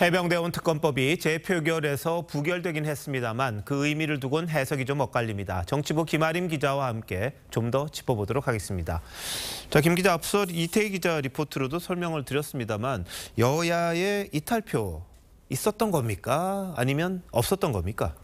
해병대원 특검법이 재표결에서 부결되긴 했습니다만 그 의미를 두고는 해석이 좀 엇갈립니다. 정치부 김아림 기자와 함께 좀 더 짚어보도록 하겠습니다. 자, 김 기자 앞서 이태희 기자 리포트로도 설명을 드렸습니다만 여야의 이탈표 있었던 겁니까? 아니면 없었던 겁니까?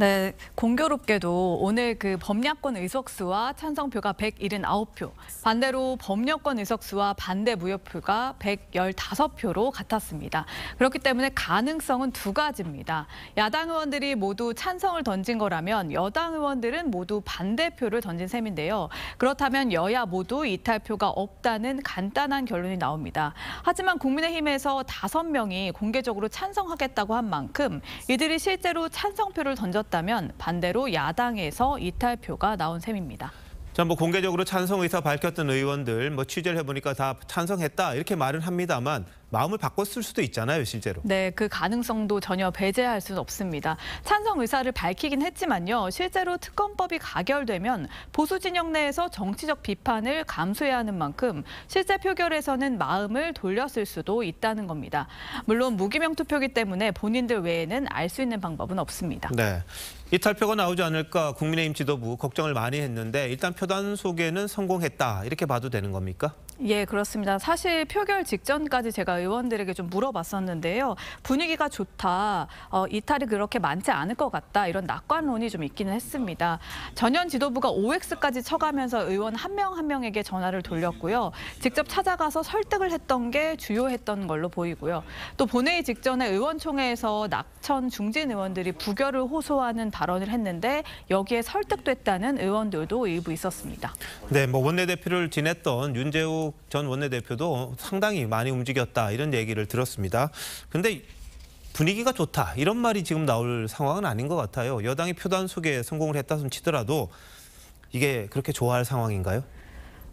네, 공교롭게도 오늘 그 법약권 의석수와 찬성표가 179표, 반대로 법약권 의석수와 반대 무효표가 115표로 같았습니다. 그렇기 때문에 가능성은 두 가지입니다. 야당 의원들이 모두 찬성을 던진 거라면 여당 의원들은 모두 반대표를 던진 셈인데요. 그렇다면 여야 모두 이탈표가 없다는 간단한 결론이 나옵니다. 하지만 국민의힘에서 다섯 명이 공개적으로 찬성하겠다고 한 만큼 이들이 실제로 찬성표를 던졌 나왔다면 반대로 야당에서 이탈표가 나온 셈입니다. 자, 뭐 공개적으로 찬성 의사 밝혔던 의원들 뭐 취재를 해보니까 다 찬성했다 이렇게 말은 합니다만 마음을 바꿨을 수도 있잖아요, 실제로. 네, 그 가능성도 전혀 배제할 수는 없습니다. 찬성 의사를 밝히긴 했지만요. 실제로 특검법이 가결되면 보수 진영 내에서 정치적 비판을 감수해야 하는 만큼 실제 표결에서는 마음을 돌렸을 수도 있다는 겁니다. 물론 무기명 투표기 때문에 본인들 외에는 알 수 있는 방법은 없습니다. 네. 이탈표가 나오지 않을까 국민의힘 지도부 걱정을 많이 했는데 일단 표단 소개는 성공했다 이렇게 봐도 되는 겁니까? 예, 그렇습니다. 사실 표결 직전까지 제가 의원들에게 좀 물어봤었는데요. 분위기가 좋다, 어, 이탈이 그렇게 많지 않을 것 같다 이런 낙관론이 좀 있기는 했습니다. 전현 지도부가 OX까지 쳐가면서 의원 한 명한 한 명에게 전화를 돌렸고요. 직접 찾아가서 설득을 했던 게 주요했던 걸로 보이고요. 또 본회의 직전에 의원총회에서 낙천 중진 의원들이 부결을 호소하는 발언을 했는데 여기에 설득됐다는 의원들도 일부 있었습니다. 네, 뭐 원내대표를 지냈던 윤재호 이준석 전 원내대표도 상당히 많이 움직였다 이런 얘기를 들었습니다. 근데 분위기가 좋다 이런 말이 지금 나올 상황은 아닌 것 같아요. 여당이 표단 속에 성공을 했다 손 치더라도 이게 그렇게 좋아할 상황인가요?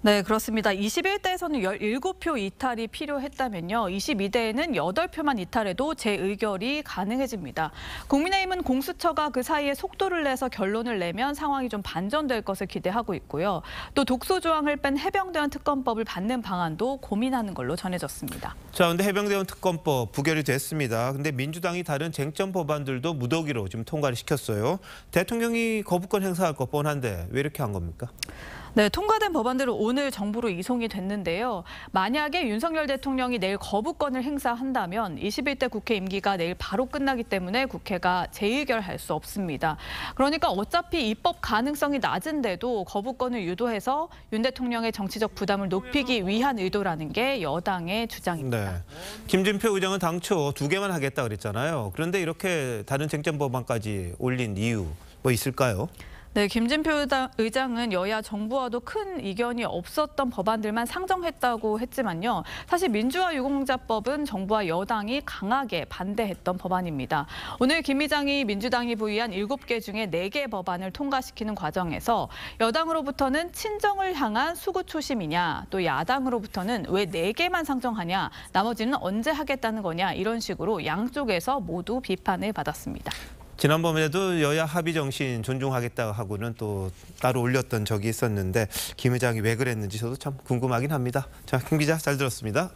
네, 그렇습니다. 21대에서는 17표 이탈이 필요했다면요. 22대에는 8표만 이탈해도 재의결이 가능해집니다. 국민의힘은 공수처가 그 사이에 속도를 내서 결론을 내면 상황이 좀 반전될 것을 기대하고 있고요. 또 독소 조항을 뺀 해병대원 특검법을 받는 방안도 고민하는 걸로 전해졌습니다. 자, 근데 해병대원 특검법 부결이 됐습니다. 근데 민주당이 다른 쟁점 법안들도 무더기로 지금 통과를 시켰어요. 대통령이 거부권 행사할 것 뻔한데 왜 이렇게 한 겁니까? 네, 통과된 법안들은 오늘 정부로 이송이 됐는데요. 만약에 윤석열 대통령이 내일 거부권을 행사한다면 21대 국회 임기가 내일 바로 끝나기 때문에 국회가 재의결할 수 없습니다. 그러니까 어차피 입법 가능성이 낮은데도 거부권을 유도해서 윤 대통령의 정치적 부담을 높이기 위한 의도라는 게 여당의 주장입니다. 네. 김진표 의장은 당초 두 개만 하겠다 그랬잖아요. 그런데 이렇게 다른 쟁점 법안까지 올린 이유 뭐 있을까요? 네, 김진표 의장은 여야 정부와도 큰 이견이 없었던 법안들만 상정했다고 했지만요. 사실 민주화 유공자법은 정부와 여당이 강하게 반대했던 법안입니다. 오늘 김 의장이 민주당이 부의한 7개 중에 4개 법안을 통과시키는 과정에서 여당으로부터는 친정을 향한 수구 초심이냐, 또 야당으로부터는 왜 4개만 상정하냐, 나머지는 언제 하겠다는 거냐 이런 식으로 양쪽에서 모두 비판을 받았습니다. 지난번에도 여야 합의 정신 존중하겠다 하고는 또 따로 올렸던 적이 있었는데 김 회장이 왜 그랬는지 저도 참 궁금하긴 합니다. 자, 김 기자 잘 들었습니다.